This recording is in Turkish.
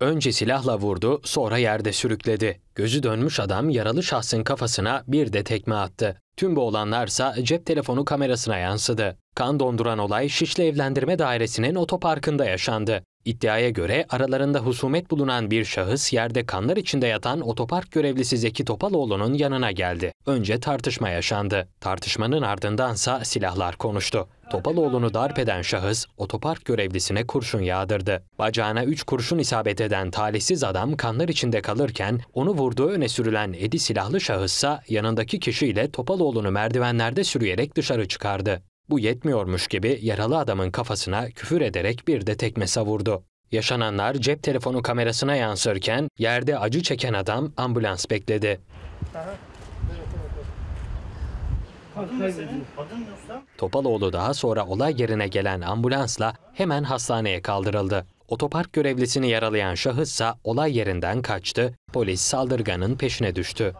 Önce silahla vurdu, sonra yerde sürükledi. Gözü dönmüş adam yaralı şahsın kafasına bir de tekme attı. Tüm bu olanlarsa cep telefonu kamerasına yansıdı. Kan donduran olay Şişli Evlendirme Dairesi'nin otoparkında yaşandı. İddiaya göre aralarında husumet bulunan bir şahıs yerde kanlar içinde yatan otopark görevlisi Zeki Topaloğlu'nun yanına geldi. Önce tartışma yaşandı. Tartışmanın ardındansa silahlar konuştu. Topaloğlu'nu darp eden şahıs otopark görevlisine kurşun yağdırdı. Bacağına 3 kurşun isabet eden talihsiz adam kanlar içinde kalırken onu vurduğu öne sürülen Edi silahlı şahıssa yanındaki kişiyle Topaloğlu'nu merdivenlerde sürüyerek dışarı çıkardı. Bu yetmiyormuş gibi yaralı adamın kafasına küfür ederek bir de tekme savurdu. Yaşananlar cep telefonu kamerasına yansırken yerde acı çeken adam ambulans bekledi. Topaloğlu daha sonra olay yerine gelen ambulansla hemen hastaneye kaldırıldı. Otopark görevlisini yaralayan şahıssa olay yerinden kaçtı, polis saldırganın peşine düştü.